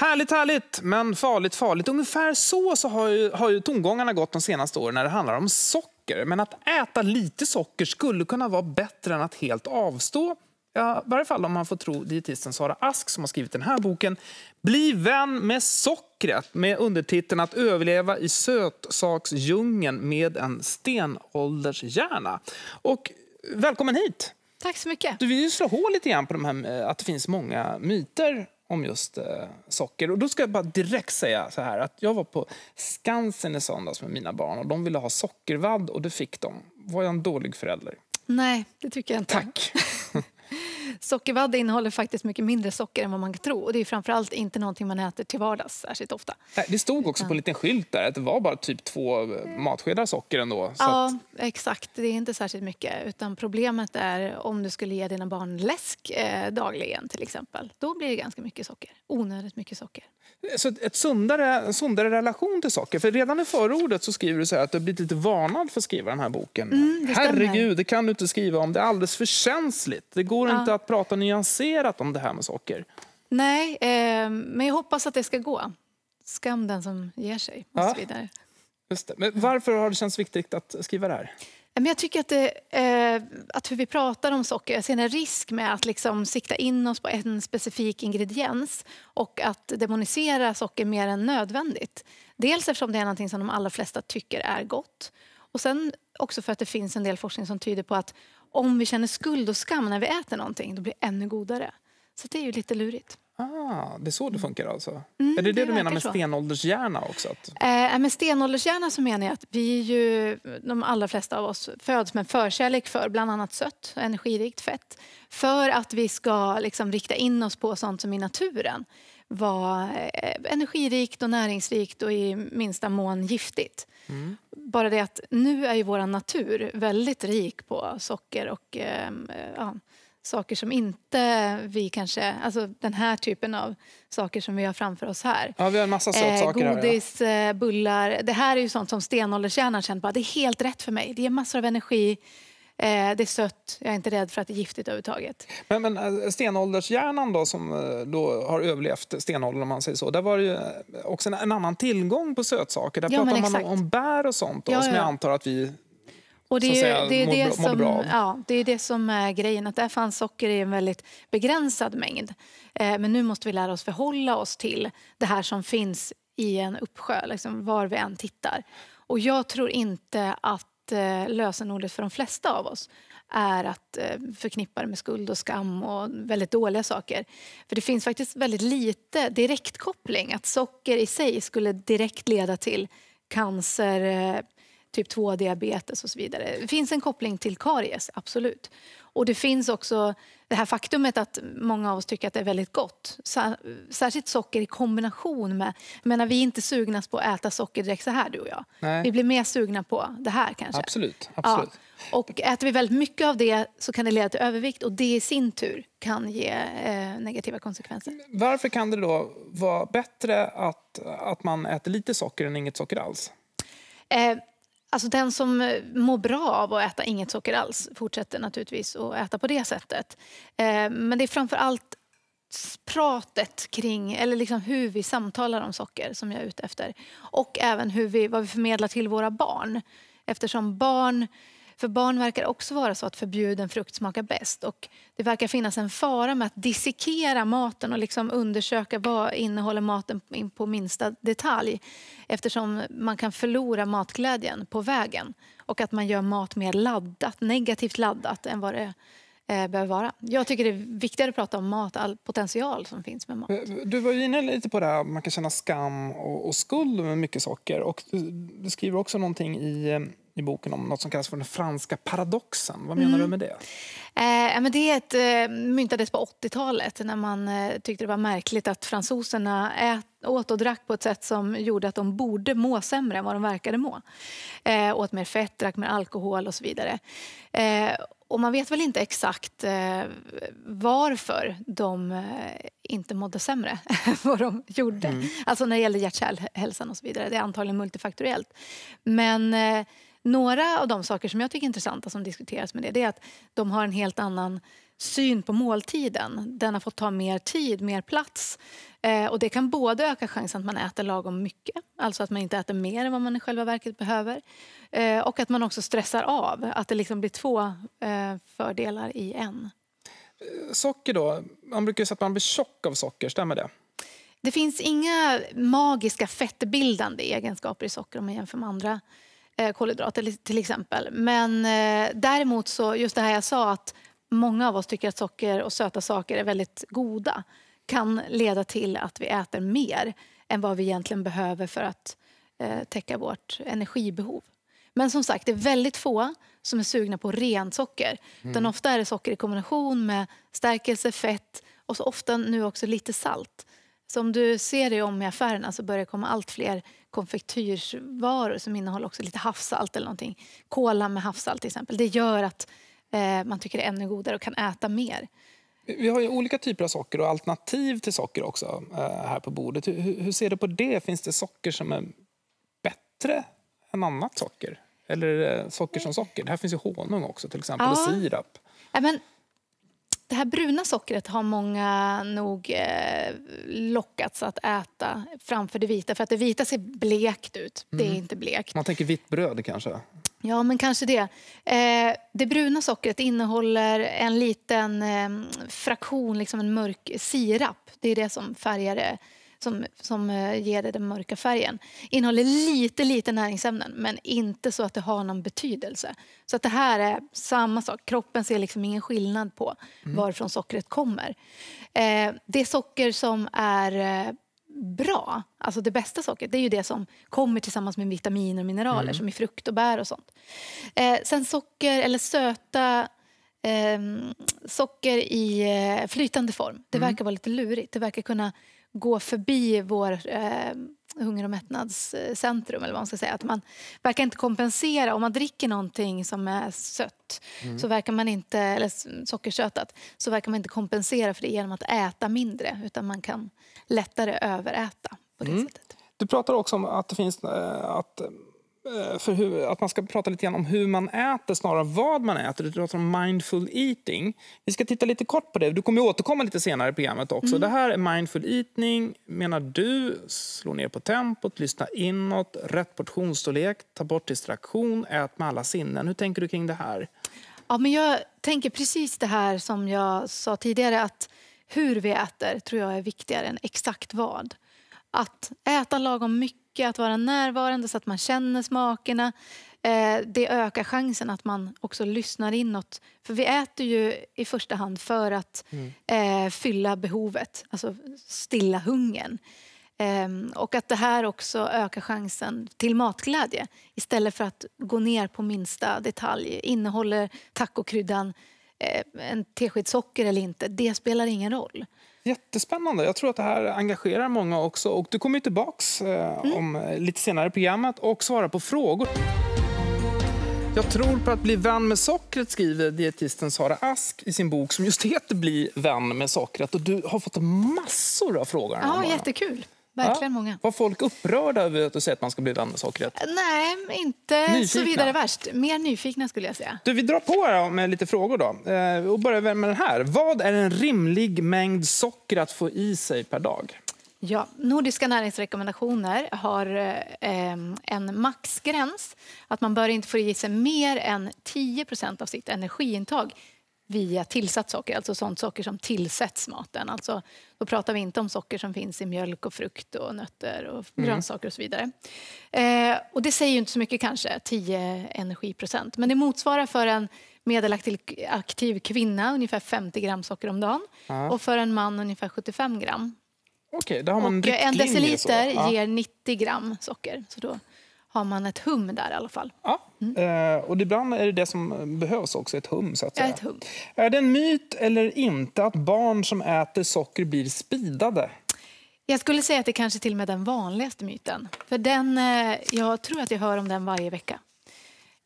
Härligt, härligt, men farligt, farligt. Ungefär så, så har, ju, har ju tongångarna gått de senaste åren när det handlar om socker. Men att äta lite socker skulle kunna vara bättre än att helt avstå. Ja, I varje fall om man får tro dietisten Sara Ask som har skrivit den här boken. Bli vän med sockret med undertiteln Att överleva i sötsaksdjungeln med en stenåldershjärna. Och välkommen hit! Tack så mycket. Du vill ju slå hål lite grann på de här, eh, att det finns många myter om just eh, socker. Och då ska jag bara direkt säga så här att jag var på Skansen i söndags med mina barn och de ville ha sockervadd och det fick de. Var jag en dålig förälder? Nej, det tycker jag inte. Tack. Sockervadd innehåller faktiskt mycket mindre socker än vad man kan tro. Och det är framförallt inte någonting man äter till vardags särskilt ofta. det stod också på en liten skylt där att det var bara typ två eh, mm. matskedar socker ändå. ja, att... exakt. Det är inte särskilt mycket. Utan problemet är om du skulle ge dina barn läsk eh, dagligen till exempel. Då blir det ganska mycket socker. Onödigt mycket socker. Så ett sundare, en sundare relation till socker. För redan i förordet så skriver du så att du har blivit lite varnad för att skriva den här boken. Mm, det Herregud, det kan du inte skriva om. Det är alldeles för känsligt. Det går ja. inte att prata nyanserat om det här med socker. Nej, eh, men jag hoppas att det ska gå. Skam den som ger sig. Och ja. vidare. Just det. Men varför har det känts viktigt att skriva det här? Men jag tycker att, det, eh, att hur vi pratar om socker, jag ser en risk med att liksom sikta in oss på en specifik ingrediens och att demonisera socker mer än nödvändigt. Dels eftersom det är någonting som de allra flesta tycker är gott och sen också för att det finns en del forskning som tyder på att om vi känner skuld och skam när vi äter någonting, då blir det ännu godare. Så det är ju lite lurigt. Ah, det är så det mm. funkar alltså? Mm, är det det, det du menar med så. stenåldershjärna också? Att... Eh, med stenåldershjärna så menar jag att vi ju, de allra flesta av oss föds med förkärlek för bland annat sött energirikt fett. För att vi ska liksom rikta in oss på sånt som i naturen var eh, energirikt och näringsrikt och i minsta mån giftigt. Mm bara det att nu är ju vår natur väldigt rik på socker och eh, ja, saker som inte vi kanske... Alltså den här typen av saker som vi har framför oss här. Ja, vi har en massa eh, Godis, här, ja. Eh, bullar. Det här är ju sånt som stenålderskärnan känner bara, det är helt rätt för mig. Det ger massor av energi Eh, det är sött, jag är inte rädd för att det är giftigt överhuvudtaget. Men, men eh, stenåldershjärnan då, som eh, då har överlevt stenåldern om man säger så, där var det ju också en, en annan tillgång på sötsaker. Där ja, pratar man exakt. om bär och sånt då, ja, ja. jag antar att vi och det är, säga, det, är det, som, ja, det är det som är grejen, att där fanns socker i en väldigt begränsad mängd. men nu måste vi lära oss förhålla oss till det här som finns i en uppsjö, liksom, var vi än tittar. Och jag tror inte att eh, lösenordet för de flesta av oss är att eh, förknippa det med skuld och skam och väldigt dåliga saker. För det finns faktiskt väldigt lite direktkoppling. Att socker i sig skulle direkt leda till cancer, eh, typ 2-diabetes och så vidare. Det finns en koppling till karies, absolut. Och det finns också det här faktumet att många av oss tycker att det är väldigt gott. Särskilt socker i kombination med... menar, vi är inte sugna på att äta socker direkt så här, du och jag. Nej. Vi blir mer sugna på det här kanske. Absolut. absolut. Ja. Och äter vi väldigt mycket av det så kan det leda till övervikt och det i sin tur kan ge eh, negativa konsekvenser. Varför kan det då vara bättre att, att man äter lite socker än inget socker alls? Eh, Alltså den som eh, mår bra av att äta inget socker alls fortsätter naturligtvis att äta på det sättet. Eh, men det är framför allt pratet kring, eller liksom hur vi samtalar om socker som jag är ute efter. Och även hur vi, vad vi förmedlar till våra barn. Eftersom barn för barn verkar också vara så att förbjuden frukt smakar bäst. Och det verkar finnas en fara med att dissekera maten och liksom undersöka vad innehåller maten på minsta detalj. Eftersom man kan förlora matglädjen på vägen. Och att man gör mat mer laddat, negativt laddat än vad det eh, behöver vara. Jag tycker det är viktigare att prata om mat, all potential som finns med mat. Eh, du var inne lite på det här man kan känna skam och, och skuld med mycket saker. Och du skriver också någonting i eh, i boken om något som kallas för den franska paradoxen. Vad menar mm. du med det? Eh, men det är ett, eh, myntades på 80-talet när man eh, tyckte det var märkligt att fransoserna ät, åt och drack på ett sätt som gjorde att de borde må sämre än vad de verkade må. Eh, åt mer fett, drack mer alkohol och så vidare. Eh, och man vet väl inte exakt eh, varför de eh, inte mådde sämre än vad de gjorde. Mm. Alltså när det gäller hjärt och så vidare. Det är antagligen multifaktoriellt. Men några av de saker som jag tycker är intressanta som diskuteras med det, det är att de har en helt annan syn på måltiden. Den har fått ta mer tid, mer plats. Eh, och det kan både öka chansen att man äter lagom mycket, alltså att man inte äter mer än vad man i själva verket behöver, eh, och att man också stressar av, att det liksom blir två eh, fördelar i en. Socker då, man brukar säga att man blir tjock av socker, stämmer det? Det finns inga magiska fettbildande egenskaper i socker om man jämför med andra Eh, kolhydrater till exempel. Men eh, däremot så, just det här jag sa att många av oss tycker att socker och söta saker är väldigt goda kan leda till att vi äter mer än vad vi egentligen behöver för att eh, täcka vårt energibehov. Men som sagt, det är väldigt få som är sugna på rent socker. Mm. Utan ofta är det socker i kombination med stärkelse, fett och så ofta nu också lite salt. Så om du ser dig om i affärerna så börjar det komma allt fler konfektyrsvaror som innehåller också lite havssalt eller någonting. Kola med havssalt till exempel. Det gör att eh, man tycker det är ännu godare och kan äta mer. Vi har ju olika typer av socker och alternativ till socker också eh, här på bordet. Hur, hur, ser du på det? Finns det socker som är bättre än annat socker? Eller eh, socker mm. som socker? Det här finns ju honung också till exempel ja. och sirap. Ja, men det här bruna sockret har många nog eh, lockats att äta framför det vita. För att det vita ser blekt ut. Mm. Det är mm. inte blekt. Man tänker vitt bröd kanske? Ja, men kanske det. Eh, det bruna sockret innehåller en liten eh, fraktion, liksom en mörk sirap. Det är det som färgar det som, som eh, ger det den mörka färgen. Innehåller lite, lite näringsämnen men inte så att det har någon betydelse. Så att det här är samma sak. Kroppen ser liksom ingen skillnad på mm. varifrån sockret kommer. Eh, det socker som är eh, bra, alltså det bästa sockret, det är ju det som kommer tillsammans med vitaminer och mineraler mm. som i frukt och bär och sånt. Eh, sen socker eller söta ehm, socker i eh, flytande form, det mm. verkar vara lite lurigt. Det verkar kunna gå förbi vår eh, hunger och mättnadscentrum. Eller vad man ska säga. Att man verkar inte kompensera. Om man dricker någonting som är sött, mm. så verkar man inte, eller sockersötat, så verkar man inte kompensera för det genom att äta mindre. Utan man kan lättare överäta på det mm. sättet. Du pratar också om att det finns eh, att Eh, för hur, att man ska prata lite grann om hur man äter snarare än vad man äter. Du pratar om mindful eating. Vi ska titta lite kort på det. Du kommer återkomma lite senare i programmet också. Mm. Det här är mindful eating. Menar du, slå ner på tempot, lyssna inåt, rätt portionsstorlek, ta bort distraktion, ät med alla sinnen. Hur tänker du kring det här? Ja, men jag tänker precis det här som jag sa tidigare att hur vi äter tror jag är viktigare än exakt vad. Att äta lagom mycket mycket, att vara närvarande så att man känner smakerna. Eh, det ökar chansen att man också lyssnar inåt. För vi äter ju i första hand för att mm. eh, fylla behovet, alltså stilla hungern. Eh, och att det här också ökar chansen till matglädje istället för att gå ner på minsta detalj. Innehåller tacokryddan eh, en tesked socker eller inte, det spelar ingen roll. Jättespännande. Jag tror att det här engagerar många också. Och du kommer tillbaks eh, mm. om, eh, lite senare i programmet och svarar på frågor. Jag tror på att bli vän med sockret, skriver dietisten Sara Ask i sin bok som just heter Bli vän med sockret. Och du har fått massor av frågor. Ja, jättekul verkligen ja. många. Var folk upprörda över att du säger att man ska bli andra Nej, inte nyfikna. så vidare värst. Mer nyfikna skulle jag säga. Du, vi drar på här med lite frågor då. Eh, och börjar med den här. Vad är en rimlig mängd socker att få i sig per dag? Ja, Nordiska näringsrekommendationer har eh, en maxgräns. Att man bör inte få i sig mer än 10 av sitt energiintag via tillsatt socker, alltså sånt socker som tillsätts maten. Alltså, då pratar vi inte om socker som finns i mjölk och frukt och nötter och mm. grönsaker och så vidare. Eh, och det säger ju inte så mycket kanske, 10 energiprocent, men det motsvarar för en medelaktiv kvinna ungefär 50 gram socker om dagen ja. och för en man ungefär 75 gram. okay, där har man och en deciliter så. ger 90 gram socker. Så då har man ett hum där i alla fall. Ja, mm. Eh, och ibland är det det som behövs också, ett hum. Så att säga. Ett hum. Är det en myt eller inte att barn som äter socker blir spidade? Jag skulle säga att det kanske till och med den vanligaste myten. För den, eh, jag tror att jag hör om den varje vecka.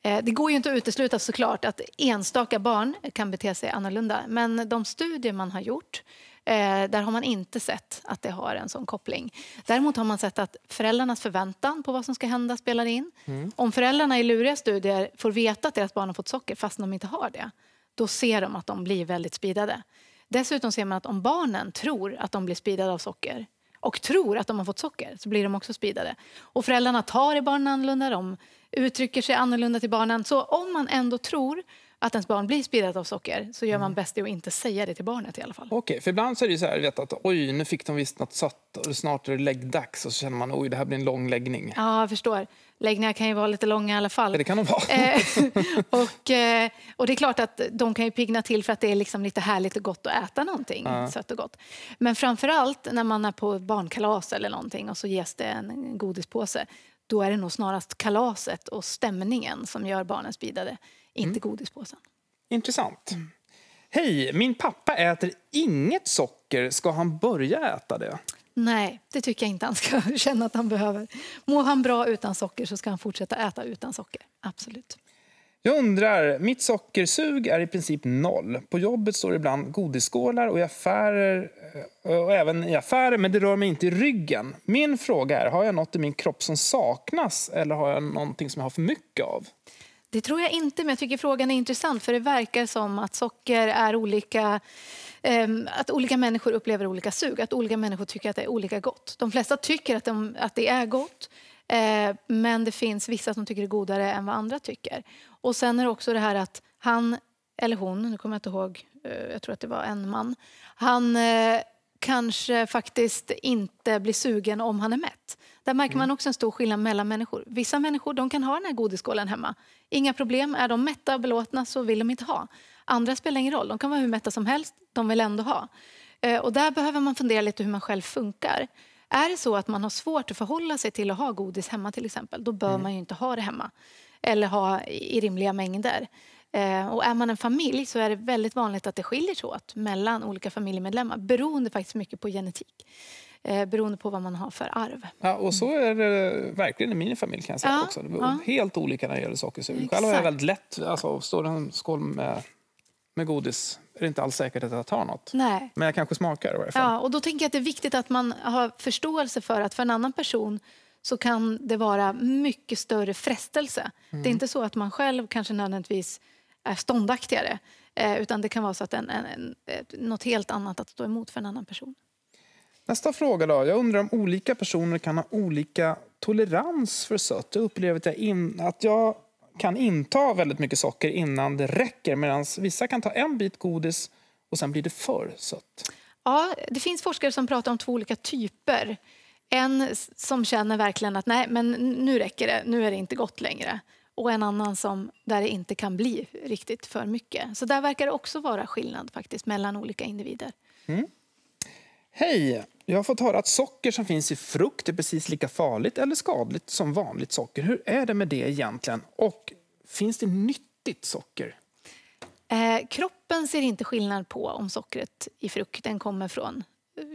Eh, det går ju inte att utesluta såklart att enstaka barn kan bete sig annorlunda men de studier man har gjort Eh, där har man inte sett att det har en sån koppling. Däremot har man sett att föräldrarnas förväntan på vad som ska hända spelar in. Mm. Om föräldrarna i luriga studier får veta att deras barn har fått socker fast de inte har det, då ser de att de blir väldigt spidade. Dessutom ser man att om barnen tror att de blir spidade av socker och tror att de har fått socker så blir de också spidade. Och föräldrarna tar i barnen annorlunda, de uttrycker sig annorlunda till barnen. Så om man ändå tror att ens barn blir speedat av socker så gör man mm. bäst i att inte säga det till barnet i alla fall. Okej, okay, för ibland så är det så här, vet att oj, nu fick de visst något sött och snart är det läggdags och så känner man oj, det här blir en lång läggning. Ja, jag förstår. Läggningar kan ju vara lite långa i alla fall. det kan de vara. Eh, och, eh, och det är klart att de kan ju pigna till för att det är liksom lite härligt och gott att äta någonting ja. sött och gott. Men framför allt när man är på barnkalas eller någonting och så ges det en godispåse, då är det nog snarast kalaset och stämningen som gör barnen speedade. Mm. inte godispåsen. Intressant. Mm. Hej, min pappa äter inget socker. Ska han börja äta det? Nej, det tycker jag inte han ska känna att han behöver. Mår han bra utan socker så ska han fortsätta äta utan socker. Absolut. Jag undrar, mitt sockersug är i princip noll. På jobbet står det ibland godisskålar och, i affärer, eh, och även i affärer, men det rör mig inte i ryggen. Min fråga är, har jag något i min kropp som saknas eller har jag någonting som jag har för mycket av? Det tror jag inte, men jag tycker frågan är intressant för det verkar som att socker är olika ehm, att olika människor upplever olika sug, att olika människor tycker att det är olika gott. De flesta tycker att, de, att det är gott, eh, men det finns vissa som tycker det är godare än vad andra tycker. Och sen är det också det här att han eller hon, nu kommer jag inte ihåg, eh, jag tror att det var en man, han eh, kanske faktiskt inte blir sugen om han är mätt. Där märker man mm. också en stor skillnad mellan människor. Vissa människor de kan ha den här godisskålen hemma. Inga problem. Är de mätta och belåtna så vill de inte ha. Andra spelar ingen roll. De kan vara hur mätta som helst. De vill ändå ha. Eh, och där behöver man fundera lite hur man själv funkar. Är det så att man har svårt att förhålla sig till att ha godis hemma till exempel, då bör mm. man ju inte ha det hemma. Eller ha i rimliga mängder. Eh, och är man en familj så är det väldigt vanligt att det skiljer sig åt mellan olika familjemedlemmar beroende faktiskt mycket på genetik eh, beroende på vad man har för arv. Ja, och så är det verkligen i min familj. Kan jag säga ja, också. Ja. Helt olika när det gäller sockersur. Själv har jag väldigt lätt, alltså, står det en skål med, med godis är det inte alls säkert att jag tar något. Nej. Men jag kanske smakar i varje fall. Ja, och då tänker jag att det är viktigt att man har förståelse för att för en annan person så kan det vara mycket större frestelse. Mm. Det är mm. inte så att man själv kanske nödvändigtvis är ståndaktigare. Eh, utan det kan vara så att en, en, en, något helt annat att stå emot för en annan person. Nästa fråga då. Jag undrar om olika personer kan ha olika tolerans för sött. Jag upplever att jag, in, att jag kan inta väldigt mycket socker innan det räcker medan vissa kan ta en bit godis och sen blir det för sött. Ja, det finns forskare som pratar om två olika typer. En som känner verkligen att nej, men nu räcker det, nu är det inte gott längre och en annan som, där det inte kan bli riktigt för mycket. Så där verkar det också vara skillnad faktiskt mellan olika individer. Mm. Hej! Jag har fått höra att socker som finns i frukt är precis lika farligt eller skadligt som vanligt socker. Hur är det med det egentligen? Och finns det nyttigt socker? Eh, kroppen ser inte skillnad på om sockret i frukten kommer från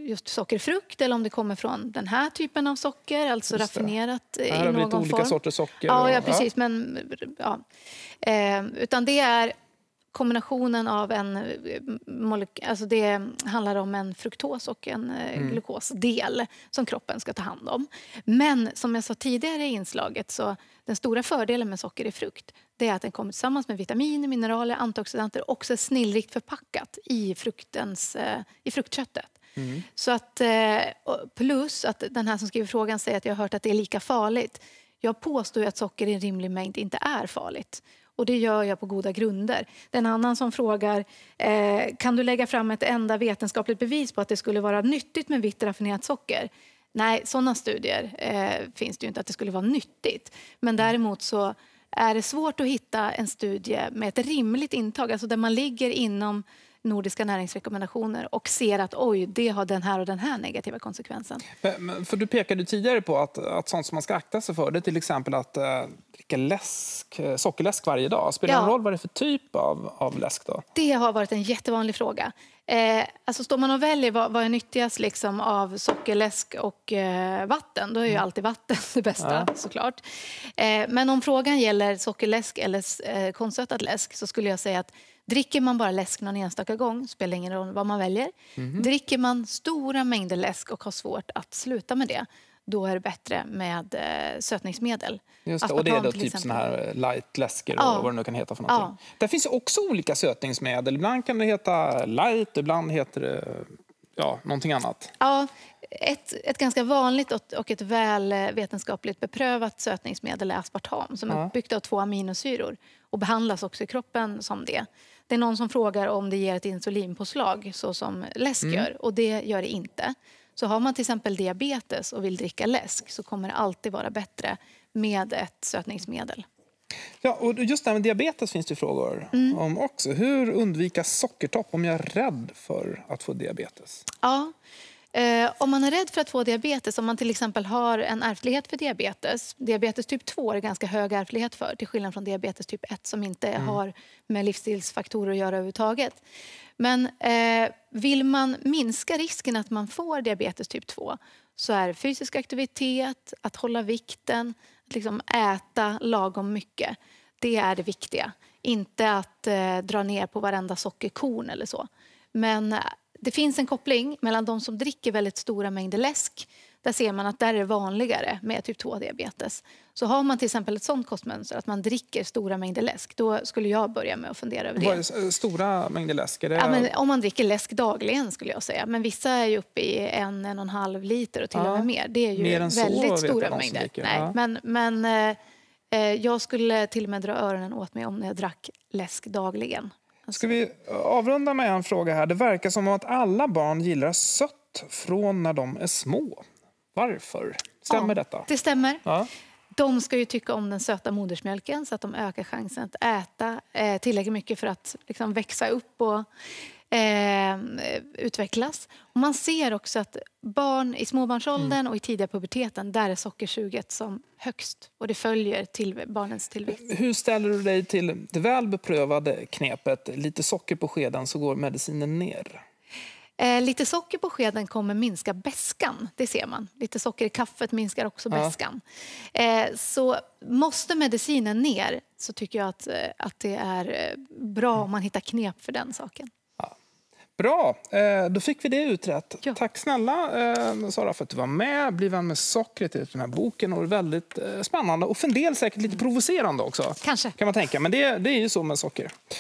just sockerfrukt eller om det kommer från den här typen av socker, alltså just raffinerat i någon form. Här har vi lite olika sorters socker. Ja, och, ja precis. Ja. Men, ja. Eh, utan det är kombinationen av en eh, molekyl, alltså det handlar om en fruktos och en eh, mm. glukosdel som kroppen ska ta hand om. Men som jag sa tidigare i inslaget så den stora fördelen med socker i frukt det är att den kommer tillsammans med vitaminer, mineraler, antioxidanter och också snillrikt förpackat i, fruktens, eh, i fruktköttet. Mm. Så att, eh, plus att den här som skriver frågan säger att jag har hört att det är lika farligt. Jag påstår att socker i en rimlig mängd inte är farligt. Och det gör jag på goda grunder. Den annan som frågar, eh, kan du lägga fram ett enda vetenskapligt bevis på att det skulle vara nyttigt med vitt raffinerat socker? Nej, sådana studier eh, finns det inte att det skulle vara nyttigt. Men mm. däremot så är det svårt att hitta en studie med ett rimligt intag, alltså där man ligger inom nordiska näringsrekommendationer och ser att oj, det har den här och den här negativa konsekvensen. Men, för Du pekade tidigare på att, att sånt som man ska akta sig för det är till exempel att eh, dricka läsk, eh, sockerläsk varje dag. Spelar det ja. roll vad det är för typ av, av läsk? då? Det har varit en jättevanlig fråga. Eh, alltså står man och väljer vad, vad är nyttigast liksom av sockerläsk och eh, vatten, då är ju mm. alltid vatten det bästa ja. såklart. Eh, men om frågan gäller sockerläsk eller eh, konstsötad läsk så skulle jag säga att Dricker man bara läsk någon enstaka gång, spelar ingen roll vad man väljer. Mm. Dricker man stora mängder läsk och har svårt att sluta med det, då är det bättre med eh, sötningsmedel. Just det, och det är då typ såna här eh, light-läsker ja. och vad det nu kan heta för någonting. Ja. Det finns också olika sötningsmedel. Ibland kan det heta light, ibland heter det ja, någonting annat. Ja, ett, ett ganska vanligt och ett väl eh, vetenskapligt beprövat sötningsmedel är aspartam som ja. är byggt av två aminosyror och behandlas också i kroppen som det. Det är någon som frågar om det ger ett insulinpåslag så som läsk mm. gör och det gör det inte. Så har man till exempel diabetes och vill dricka läsk så kommer det alltid vara bättre med ett sötningsmedel. Ja, och just det här med diabetes finns det frågor mm. om också. Hur undvika sockertopp om jag är rädd för att få diabetes? Ja, Eh, om man är rädd för att få diabetes, om man till exempel har en ärftlighet för diabetes. Diabetes typ 2 är ganska hög ärftlighet för, till skillnad från diabetes typ 1 som inte mm. har med livsstilsfaktorer att göra överhuvudtaget. Men eh, vill man minska risken att man får diabetes typ 2 så är fysisk aktivitet, att hålla vikten, att liksom äta lagom mycket, det är det viktiga. Inte att eh, dra ner på varenda sockerkorn eller så. Men det finns en koppling mellan de som dricker väldigt stora mängder läsk där ser man att där är vanligare med typ 2-diabetes. Så har man till exempel ett sånt kostmönster, att man dricker stora mängder läsk, då skulle jag börja med att fundera över det. Vad är eh, stora mängder läsk? Det... Ja, om man dricker läsk dagligen skulle jag säga. Men vissa är ju uppe i en, en och en halv liter och till ja, och med mer. Det är ju väldigt så, stora mängder. Nej, ja. men, men eh, eh, jag skulle till och med dra öronen åt mig om jag drack läsk dagligen. Ska vi avrunda med en fråga här? Det verkar som att alla barn gillar sött från när de är små. Varför? Stämmer ja, detta? Det stämmer. Ja. De ska ju tycka om den söta modersmjölken så att de ökar chansen att äta eh, tillräckligt mycket för att liksom, växa upp. Och eh, utvecklas. Och man ser också att barn i småbarnsåldern mm. och i tidiga puberteten där är sockersuget som högst och det följer till barnens tillväxt. Hur ställer du dig till det väl beprövade knepet lite socker på skeden så går medicinen ner? Eh, lite socker på skeden kommer minska bäskan, det ser man. Lite socker i kaffet minskar också bäskan. Eh, så måste medicinen ner så tycker jag att, eh, att det är eh, bra mm. om man hittar knep för den saken. Bra, eh, då fick vi det utrett. Ja. Tack snälla eh, Sara för att du var med. Bli vän med sockret i den här boken. Och väldigt eh, spännande och för en del säkert lite provocerande också. Kanske. Kan man tänka. Men det, det är ju så med socker.